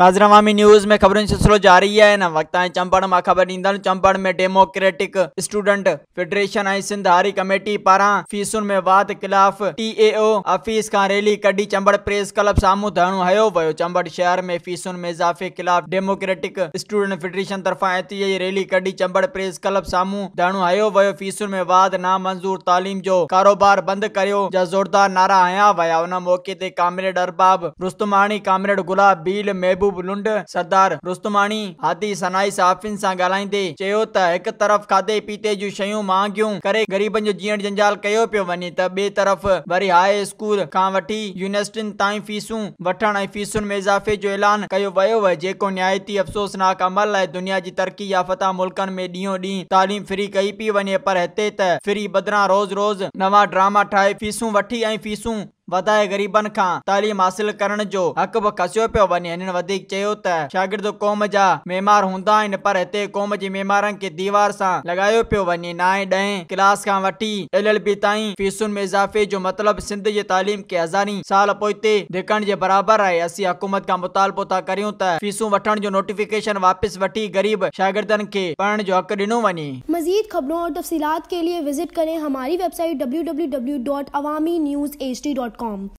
सिलसिलो जारी में डेमोक्रेटिक स्टूडेंट फेडरेशन का रैली कड़ी चंबड़ शहर में रैली कढी चंबड़ीसुर में वाद नामंज़ूर तालीम जो कारोबार बंद करियो जा ज़ोरदार नारा हया विया मौके ते कामरेड रुस्तमानी कामरेड गुलाब बिल महबूब लुंड सरदार सनाई ॻाल्हाईंदे चयो त हिकु तरफ़ खाधे पीते जूं शयूं महांगियूं करे ग़रीबनि जो जीअण जंजाल कयो पियो वञे त ॿिए तरफ़ वरी हाई स्कूल खां वठी यूनिवर्सिटियुनि ताईं वठण ऐं फीसुनि में इज़ाफ़े जो ऐलान कयो वियो जेको निहायती अफ़सोसनाक अमल लाइ दुनिया जी तरक़ी याफ़्ता मुल्कनि में ॾींहों ॾींहुं तालीम फ्री कई पई वञे पर हिते त फ्री बदिरां रोज़ रोज़ नवा ड्रामा ठाहे फीसूं वठी ऐं वधाए गरीबन का तालीम हासिल करण जो हक़ बि कसियो पियो वञे हिननि वधीक चयो त शागिर्द क़ौम जा मेमार हूंदा आहिनि पर हिते क़ौम जे मेमारनि के दीवार सां लॻायो पियो वञे नाए ॾहें क्लास का वठी एल एल बी ताईं में इज़ाफ़े जो मतलब सिंध जी तालीम के हज़ारी साल पोइते धिकण जे बराबर आहे असीं हुकूमत का मुतालबो था करियूं त फीसूं वठण जो नोटिफिकेशन वापस वठी गरीब शागिर्दनि के पढ़ण जो हक़ ॾिनो वञे मज़ीद ख़बरों और तफ़सीलात के लिए विज़िट करें हमारी website W W W dot Awami news H D dot com